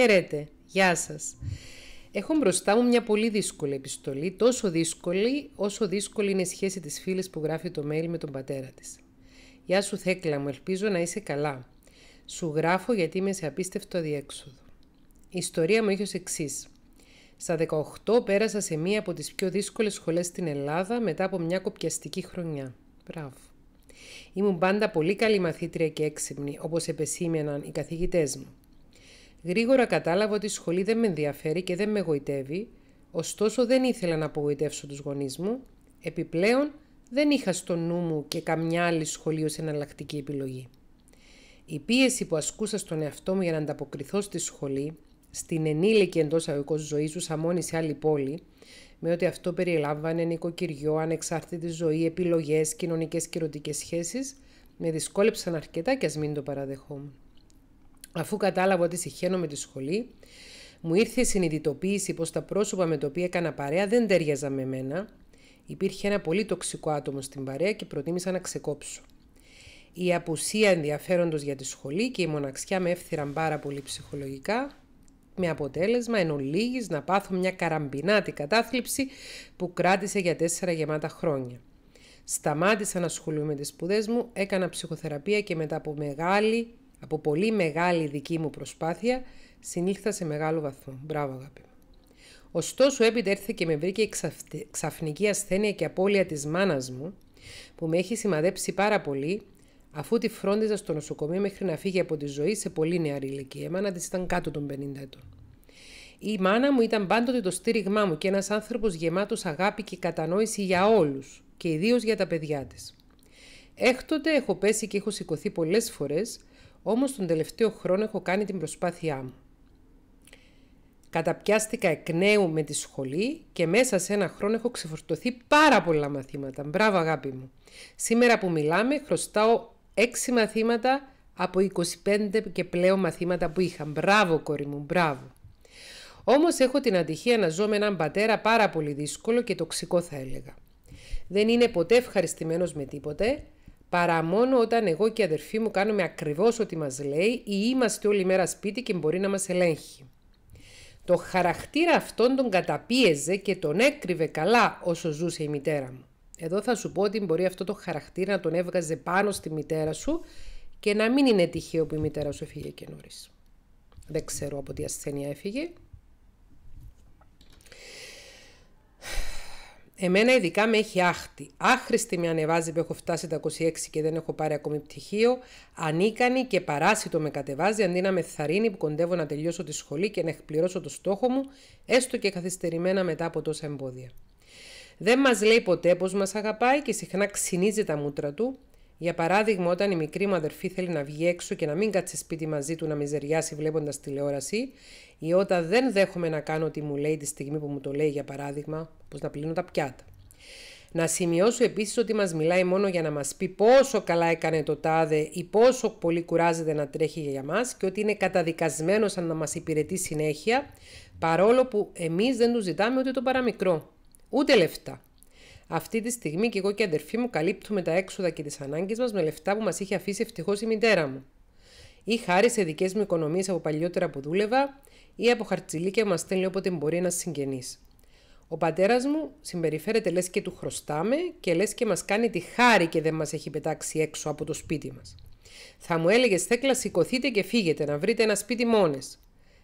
Χαίρετε, γεια σας. Έχω μπροστά μου μια πολύ δύσκολη επιστολή, τόσο δύσκολη όσο δύσκολη είναι η σχέση της φίλης που γράφει το mail με τον πατέρα της. Γεια σου Θέκλα μου, ελπίζω να είσαι καλά. Σου γράφω γιατί είμαι σε απίστευτο αδιέξοδο. Η ιστορία μου έχει ως εξής. Στα 18 πέρασα σε μία από τις πιο δύσκολες σχολές στην Ελλάδα μετά από μια κοπιαστική χρονιά. Μπράβο. Ήμουν πάντα πολύ καλή μαθήτρια και έξυπνη, όπως επεσήμεναν οι καθηγητές μου. Γρήγορα κατάλαβα ότι η σχολή δεν με ενδιαφέρει και δεν με εγωιτεύει, ωστόσο δεν ήθελα να απογοητεύσω τους γονείς μου. Επιπλέον, δεν είχα στο νου μου και καμιά άλλη σχολή ως εναλλακτική επιλογή. Η πίεση που ασκούσα στον εαυτό μου για να ανταποκριθώ στη σχολή, στην ενήλικη εντός αγωγικών ζωής, σαν μόνη σε άλλη πόλη, με ότι αυτό περιλάμβανε νοικοκυριό, ανεξάρτητη ζωή, επιλογές, κοινωνικές και ερωτικές σχέσεις, με δυσκόλεψαν αρκετά και ας μην το παραδεχόμουν. Αφού κατάλαβα ότι συχαίνω με τη σχολή, μου ήρθε η συνειδητοποίηση πως τα πρόσωπα με τα οποία έκανα παρέα δεν τέριαζα με μένα. Υπήρχε ένα πολύ τοξικό άτομο στην παρέα και προτίμησα να ξεκόψω. Η απουσία ενδιαφέροντος για τη σχολή και η μοναξιά με έφθυραν πάρα πολύ ψυχολογικά, με αποτέλεσμα εν ολίγης να πάθω μια καραμπινάτη κατάθλιψη που κράτησε για τέσσερα γεμάτα χρόνια. Σταμάτησα να ασχολούμαι με τις σπουδές μου, έκανα ψυχοθεραπεία και μετά από μεγάλη από πολύ μεγάλη δική μου προσπάθεια συνήλθα σε μεγάλο βαθμό. Μπράβο αγάπη μου. Ωστόσο έπειτα έρθε και με βρήκε η ξαφνική ασθένεια και απώλεια της μάνας μου που με έχει σημαδέψει πάρα πολύ αφού τη φρόντιζα στο νοσοκομείο μέχρι να φύγει από τη ζωή σε πολύ νεαρή ηλικία. Η μάνα της ήταν κάτω των 50 ετών. Η μάνα μου ήταν πάντοτε το στήριγμά μου και ένας άνθρωπος γεμάτος αγάπη και κατανόηση για όλους, και ιδίως για τα παιδιά της. Έχτοτε έχω πέσει και έχω σηκωθεί πολλές φορές όμως τον τελευταίο χρόνο έχω κάνει την προσπάθειά μου. Καταπιάστηκα εκ νέου με τη σχολή και μέσα σε ένα χρόνο έχω ξεφορτωθεί πάρα πολλά μαθήματα. Μπράβο αγάπη μου. Σήμερα που μιλάμε χρωστάω 6 μαθήματα από 25 και πλέον μαθήματα που είχα. Μπράβο κόρη μου, μπράβο. Όμως έχω την ατυχία να ζω με έναν πατέρα πάρα πολύ δύσκολο και τοξικό θα έλεγα. Δεν είναι ποτέ ευχαριστημένος με τίποτε, Παρά μόνο όταν εγώ και η αδερφή μου κάνουμε ακριβώς ό,τι μας λέει ή είμαστε όλη μέρα σπίτι και μπορεί να μας ελέγχει. Το χαρακτήρα αυτόν τον καταπίεζε και τον έκρυβε καλά όσο ζούσε η μητέρα μου. Εδώ θα σου πω ότι μπορεί αυτό το χαρακτήρα να τον έβγαζε πάνω στη μητέρα σου και να μην είναι τυχαίο που η μητέρα σου έφυγε και νωρίς. Δεν ξέρω από τι ασθένεια έφυγε, Εμένα ειδικά με έχει άχτη. Άχρηστη με ανεβάζει που έχω φτάσει τα 26 και δεν έχω πάρει ακόμη πτυχίο. Ανίκανη και παράσιτο με κατεβάζει αντί να με θαρρύνει που κοντεύω να τελειώσω τη σχολή και να εκπληρώσω το στόχο μου, έστω και καθυστερημένα μετά από τόσα εμπόδια. Δεν μας λέει ποτέ πως μας αγαπάει και συχνά ξυνίζει τα μούτρα του, για παράδειγμα, όταν η μικρή μου αδερφή θέλει να βγει έξω και να μην κάτσει σπίτι μαζί του να μιζεριάσει βλέποντας τηλεόραση, ή όταν δεν δέχομαι να κάνω ό,τι μου λέει τη στιγμή που μου το λέει, για παράδειγμα, πω να πλύνω τα πιάτα. Να σημειώσω επίσης ότι μας μιλάει μόνο για να μας πει πόσο καλά έκανε το τάδε ή πόσο πολύ κουράζεται να τρέχει για μας και ότι είναι καταδικασμένος να μας υπηρετεί συνέχεια, παρόλο που εμείς δεν του ζητάμε ούτε το παραμικρό, ούτε λεφτά. Αυτή τη στιγμή και εγώ και η αδερφή μου καλύπτουμε τα έξοδα και τις ανάγκες μας με λεφτά που μας είχε αφήσει ευτυχώς η μητέρα μου. Ή χάρη σε δικές μου οικονομίες από παλιότερα που δούλευα, ή από χαρτζηλίκια που μας στέλνει όποτε μπορεί ένας συγγενής. Ο πατέρας μου συμπεριφέρεται λες και του χρωστάμε και λες και μας κάνει τη χάρη και δεν μας έχει πετάξει έξω από το σπίτι μας. Θα μου έλεγες Θέκλα, σηκωθείτε και φύγετε να βρείτε ένα σπίτι μόνες.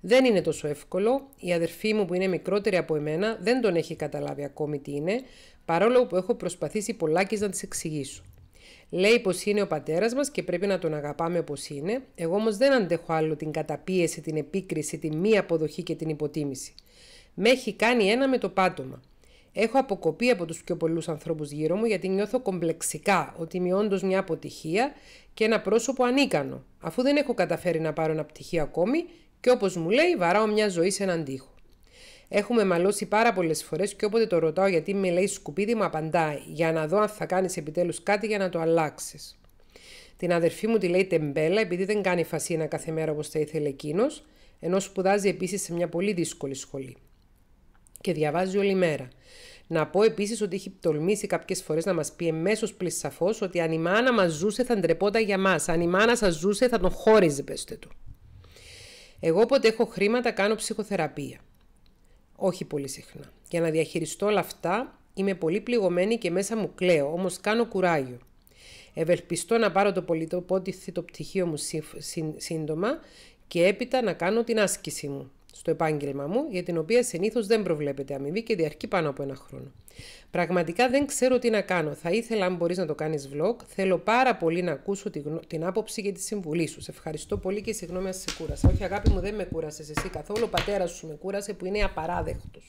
Δεν είναι τόσο εύκολο. Η αδερφή μου που είναι μικρότερη από εμένα δεν τον έχει καταλάβει ακόμη τι είναι, παρόλο που έχω προσπαθήσει πολλάκις να τη εξηγήσω. Λέει πως είναι ο πατέρας μας και πρέπει να τον αγαπάμε όπως είναι. Εγώ όμως δεν αντέχω άλλο την καταπίεση, την επίκριση, τη μη αποδοχή και την υποτίμηση. Με έχει κάνει ένα με το πάτωμα. Έχω αποκοπεί από τους πιο πολλούς ανθρώπους γύρω μου γιατί νιώθω κομπλεξικά ότι είμαι όντως μια αποτυχία και ένα πρόσωπο ανίκανο, αφού δεν έχω καταφέρει να πάρω ένα πτυχίο ακόμη και όπως μου λέει, βαράω μια ζωή σε έναν τοίχο. Έχουμε μαλώσει πάρα πολλές φορές και όποτε το ρωτάω γιατί με λέει σκουπίδι, μου απαντάει για να δω αν θα κάνεις επιτέλους κάτι για να το αλλάξεις. Την αδερφή μου τη λέει τεμπέλα επειδή δεν κάνει φασίνα κάθε μέρα όπως θα ήθελε εκείνος, ενώ σπουδάζει επίσης σε μια πολύ δύσκολη σχολή. Και διαβάζει όλη μέρα. Να πω επίσης ότι έχει τολμήσει κάποιες φορές να μας πει εμέσως πλησαφώ ότι αν η μάνα μας ζούσε θα ντρεπόταν για μας. Αν η μάνα σας ζούσε θα τον χώριζε, πέστε του. Εγώ όποτε έχω χρήματα κάνω ψυχοθεραπεία. Όχι πολύ συχνά. Για να διαχειριστώ όλα αυτά είμαι πολύ πληγωμένη και μέσα μου κλαίω, όμως κάνω κουράγιο. Ευελπιστώ να πάρω το πολιτοπότηθητο το πτυχίο μου σύντομα και έπειτα να κάνω την άσκηση μου στο επάγγελμα μου, για την οποία συνήθως δεν προβλέπεται αμοιβή και διαρκεί πάνω από ένα χρόνο. Πραγματικά δεν ξέρω τι να κάνω. Θα ήθελα, αν μπορείς να το κάνεις vlog, θέλω πάρα πολύ να ακούσω την άποψη και τη συμβουλή σου. Σε ευχαριστώ πολύ και συγγνώμη σε κούρασα. Όχι, αγάπη μου, δεν με κούρασες εσύ καθόλου. Ο πατέρας σου με κούρασε που είναι απαράδεκτος.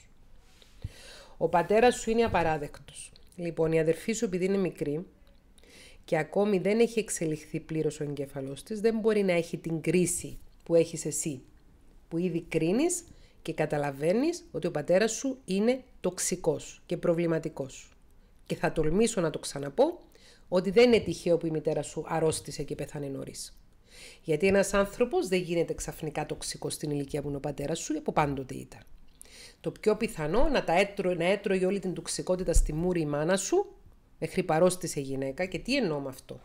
Ο πατέρας σου είναι απαράδεκτος. Λοιπόν, η αδερφή σου, επειδή είναι μικρή, και ακόμη δεν έχει εξελιχθεί πλήρως ο εγκέφαλός της, δεν μπορεί να έχει την κρίση που έχεις εσύ που ήδη κρίνεις και καταλαβαίνεις ότι ο πατέρας σου είναι τοξικός και προβληματικός. Και θα τολμήσω να το ξαναπώ ότι δεν είναι τυχαίο που η μητέρα σου αρρώστησε και πεθάνε νωρίς. Γιατί ένας άνθρωπος δεν γίνεται ξαφνικά τοξικός στην ηλικία που είναι ο πατέρας σου, από πάντοτε ήταν. Το πιο πιθανό να, τα έτρωγε, να έτρωγε όλη την τοξικότητα στη μούρη η μάνα σου, μέχρι παρόστησε γυναίκα. Και τι εννοώ με αυτό.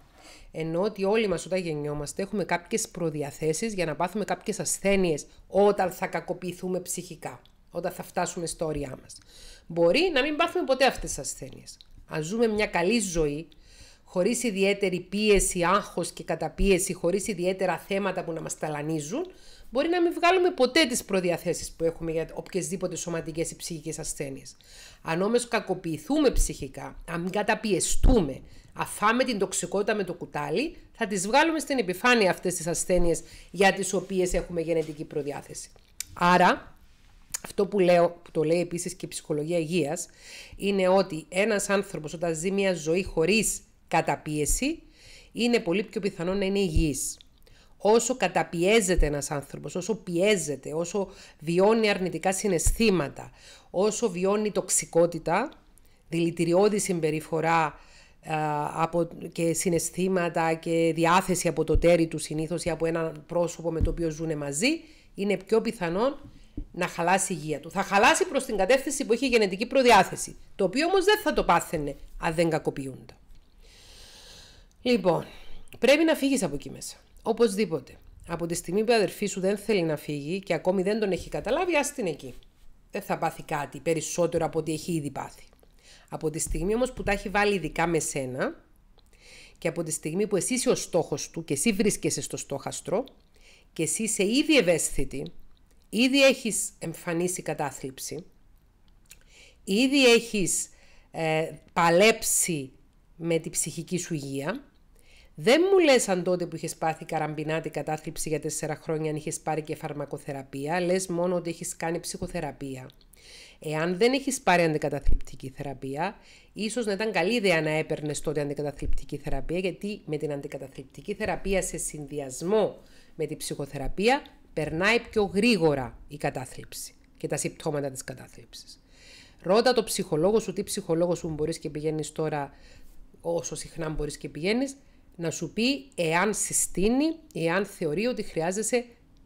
Ενώ ότι όλοι μας όταν γεννιόμαστε έχουμε κάποιες προδιαθέσεις για να πάθουμε κάποιες ασθένειες όταν θα κακοποιηθούμε ψυχικά, όταν θα φτάσουμε στο όρια μας. Μπορεί να μην πάθουμε ποτέ αυτές τις ασθένειες. Αν ζούμε μια καλή ζωή, Χωρίς ιδιαίτερη πίεση, άγχος και καταπίεση, χωρίς ιδιαίτερα θέματα που να μας ταλανίζουν, μπορεί να μην βγάλουμε ποτέ τις προδιαθέσεις που έχουμε για οποιασδήποτε σωματικές ή ψυχικές ασθένειες. Αν όμως κακοποιηθούμε ψυχικά, αν μην καταπιεστούμε, αφάμε την τοξικότητα με το κουτάλι, θα τις βγάλουμε στην επιφάνεια αυτές τις ασθένειες για τις οποίες έχουμε γενετική προδιάθεση. Άρα, αυτό που, λέω, που το λέει επίσης και η ψυχολογία υγείας, είναι ότι ένας άνθρωπος όταν ζει μια ζωή χωρίς κατά είναι πολύ πιο πιθανό να είναι υγιής. Όσο καταπιέζεται ένας άνθρωπος, όσο πιέζεται, όσο βιώνει αρνητικά συναισθήματα, όσο βιώνει τοξικότητα, δηλητηριώδη συμπεριφορά και συναισθήματα και διάθεση από το τέρι του συνήθως ή από ένα πρόσωπο με το οποίο ζουν μαζί, είναι πιο πιθανό να χαλάσει η υγεία του. Θα χαλάσει προς την κατεύθυνση που έχει γενετική προδιάθεση, το οποίο όμως δεν θα το πάθαινε αν δεν κακοποιούνται. Λοιπόν, πρέπει να φύγεις από εκεί μέσα. Οπωσδήποτε. Από τη στιγμή που η αδερφή σου δεν θέλει να φύγει και ακόμη δεν τον έχει καταλάβει, ας την εκεί. Δεν θα πάθει κάτι περισσότερο από ό,τι έχει ήδη πάθει. Από τη στιγμή όμως που τα έχει βάλει ειδικά με σένα και από τη στιγμή που εσύ είσαι ο στόχος του και εσύ βρίσκεσαι στο στόχαστρο και εσύ είσαι ήδη ευαίσθητη, ήδη έχεις εμφανίσει κατάθλιψη, ήδη έχεις ε, παλέψει με την ψυχική σου υγεία δεν μου λες αν τότε που είχες πάθει την κατάθλιψη για τέσσερα χρόνια αν είχες πάρει και φαρμακοθεραπεία, λες μόνο ότι έχεις κάνει ψυχοθεραπεία. Εάν δεν έχεις πάρει αντικαταθλιπτική θεραπεία, ίσως να ήταν καλή ιδέα να έπαιρνες τότε αντικαταθλιπτική θεραπεία, γιατί με την αντικαταθλιπτική θεραπεία σε συνδυασμό με την ψυχοθεραπεία περνάει πιο γρήγορα η κατάθλιψη και τα συμπτώματα της κατάθλιψης. Ρώτα το ψυχολόγο σου, τι ψυχολόγο σου μπορείς και πηγαίνεις τώρα όσο συχνά μπορείς και πηγαίνεις, να σου πει εάν συστήνει, εάν θεωρεί ότι χρειάζεσαι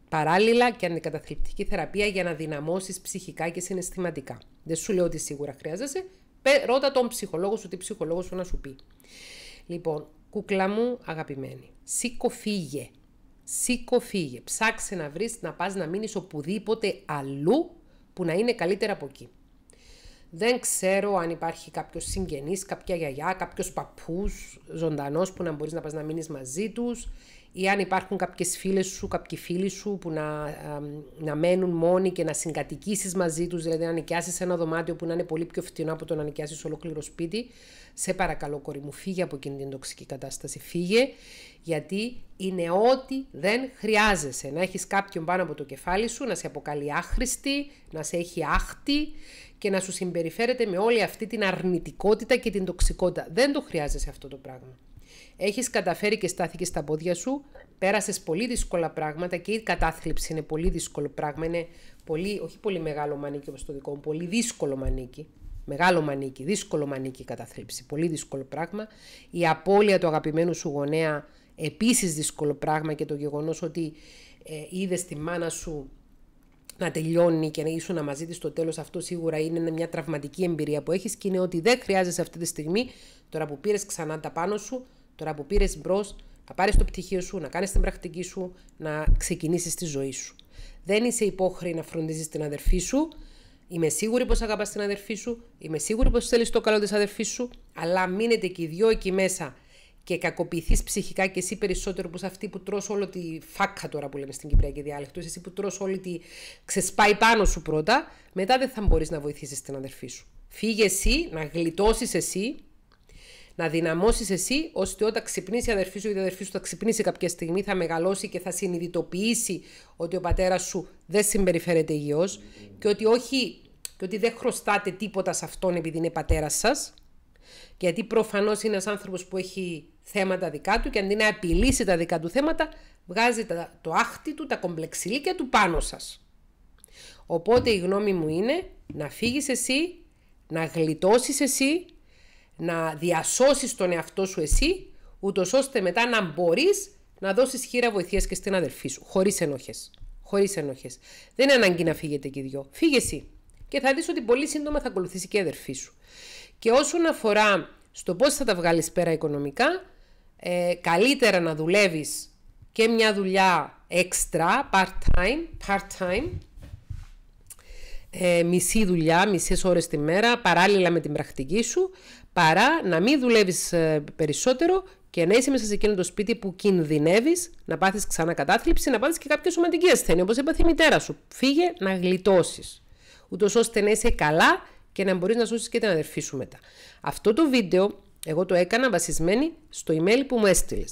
παράλληλα και αντικαταθλιπτική θεραπεία για να δυναμώσεις ψυχικά και συναισθηματικά. Δεν σου λέω ότι σίγουρα χρειάζεσαι. Ρώτα τον ψυχολόγο σου, τι ψυχολόγος σου να σου πει. Λοιπόν, κούκλα μου αγαπημένη, σήκω φύγε. Σήκω φύγε. Ψάξε να βρεις να πας να μείνεις οπουδήποτε αλλού που να είναι καλύτερα από εκεί. Δεν ξέρω αν υπάρχει κάποιος συγγενής, κάποια γιαγιά, κάποιος παππούς ζωντανός που να μπορείς να πας να μείνεις μαζί τους ή αν υπάρχουν κάποιες φίλες σου, κάποιοι φίλοι σου που να, να μένουν μόνοι και να συγκατοικήσεις μαζί τους, δηλαδή να νοικιάσεις ένα δωμάτιο που να είναι πολύ πιο φτηνό από το να νοικιάσεις ολόκληρο σπίτι, σε παρακαλώ κόρη μου φύγε από εκείνη την τοξική κατάσταση, φύγε γιατί είναι ό,τι δεν χρειάζεσαι. Να έχεις κάποιον πάνω από το κεφάλι σου, να σε αποκαλεί άχρηστη, να σε έχει άχτη και να σου συμπεριφέρεται με όλη αυτή την αρνητικότητα και την τοξικότητα. Δεν το χρειάζεσαι αυτό το πράγμα. Έχεις καταφέρει και στάθηκε στα πόδια σου. Πέρασες πολύ δύσκολα πράγματα και η κατάθλιψη είναι πολύ δύσκολο πράγμα. Είναι πολύ, όχι πολύ μεγάλο μανίκι όπως το δικό μου, πολύ δύσκολο μανίκι. Μεγάλο μανίκι, δύσκολο μανίκι η καταθλίψη. Πολύ δύσκολο πράγμα. Η απώλεια του αγαπημένου σου γονέα επίσης δύσκολο πράγμα και το γεγονός ότι ε, είδες τη μάνα σου να τελειώνει και να ήσουν μαζί της στο τέλος, αυτό σίγουρα είναι μια τραυματική εμπειρία που έχεις και είναι ότι δεν χρειάζεσαι αυτή τη στιγμή, τώρα που πήρες ξανά τα πάνω σου, Τώρα που πήρες μπρος, να πάρεις το πτυχίο σου, να κάνεις την πρακτική σου, να ξεκινήσεις τη ζωή σου. Δεν είσαι υπόχρεη να φροντίζεις την αδερφή σου. Είμαι σίγουρη πως αγαπάς την αδερφή σου. Είμαι σίγουρη πως θέλεις το καλό της αδερφής σου. Αλλά μείνετε και οι δυο εκεί μέσα και κακοποιηθείς ψυχικά και εσύ περισσότερο που σε αυτή που τρως όλη τη φάκα τώρα που λέμε στην Κυπριακή διάλεκτος, εσύ που τρως όλη τη ξεσπάει πάνω σου πρώτα, μετά δεν θα μπορείς να βοηθήσεις την αδερφή σου. Φύγε εσύ, να γλιτώσεις εσύ, να δυναμώσεις εσύ ώστε όταν ξυπνήσει η αδερφή σου, η η αδερφή σου θα ξυπνήσει κάποια στιγμή, θα μεγαλώσει και θα συνειδητοποιήσει ότι ο πατέρας σου δεν συμπεριφέρεται υγιώς και ότι όχι. Και ότι δεν χρωστάτε τίποτα σε αυτόν επειδή είναι πατέρας σας. Γιατί προφανώς είναι ένας άνθρωπος που έχει θέματα δικά του και αντί να επιλύσει τα δικά του θέματα, βγάζει τα, το άχτι του, τα κομπλεξιλίκια του πάνω σας. Οπότε η γνώμη μου είναι να φύγεις εσύ, να γλιτώσεις εσύ, να διασώσεις τον εαυτό σου εσύ, ούτως ώστε μετά να μπορείς να δώσεις χείρα βοηθείας και στην αδερφή σου, χωρίς ενόχες. Χωρίς ενόχες. Δεν είναι ανάγκη να φύγετε και οι δυο. Φύγε εσύ. Και θα δεις ότι πολύ σύντομα θα ακολουθήσει και η αδερφή σου. Και όσον αφορά στο πώς θα τα βγάλεις πέρα οικονομικά, ε, καλύτερα να δουλεύεις και μια δουλειά έξτρα, part-time, part-time, ε, μισή δουλειά, μισές ώρες τη μέρα, παράλληλα με την πρακτική σου, παρά να μην δουλεύεις ε, περισσότερο και να είσαι μέσα σε εκείνο το σπίτι που κινδυνεύεις να πάθεις ξανά κατάθλιψη, να πάθεις και κάποια σωματική ασθένεια, όπως έπαθε η μητέρα σου. Φύγε να γλιτώσεις. Ούτως ώστε να είσαι καλά και να μπορείς να σώσεις και την αδερφή σου μετά. Αυτό το βίντεο εγώ το έκανα βασισμένη στο email που μου έστειλες.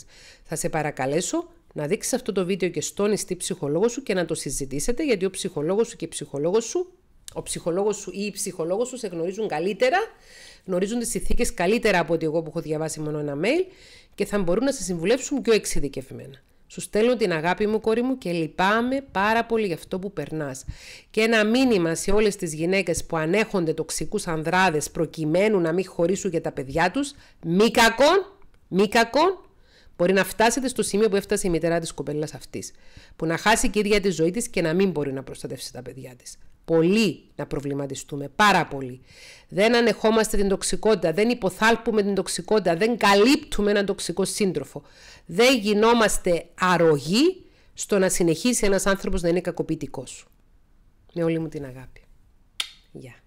Θα σε παρακαλέσω να δείξεις αυτό το βίντεο και στον ιστή ψυχολόγο σου και να το συζητήσετε, γιατί ο ψυχολόγος σου και η ψυχολόγος σου ο ψυχολόγος σου ή η ψυχολόγος σου σε γνωρίζουν καλύτερα, γνωρίζουν τις ηθίκε καλύτερα από ότι εγώ που έχω διαβάσει μόνο ένα mail και θα μπορούν να σε συμβουλεύσουν πιο εξειδικευμένα. Σου στέλνω την αγάπη μου, κόρη μου, και λυπάμαι πάρα πολύ για αυτό που περνάς. Και ένα μήνυμα σε όλες τις γυναίκες που ανέχονται τοξικούς ανδράδες προκειμένου να μην χωρίσουν για τα παιδιά τους, μη κακόν, μη κακόν, μπορεί να φτάσετε στο σημείο που έφτασε η μητέρα της κοπέλας αυτής. Που να χάσει και η ίδια της ζωή της και να μην μπορεί να προστατεύσει τα παιδιά της. Πολύ να προβληματιστούμε, πάρα πολύ. Δεν ανεχόμαστε την τοξικότητα, δεν υποθάλπουμε την τοξικότητα, δεν καλύπτουμε έναν τοξικό σύντροφο. Δεν γινόμαστε αρρωγοί στο να συνεχίσει ένας άνθρωπος να είναι κακοποιητικός. Με όλη μου την αγάπη. Γεια.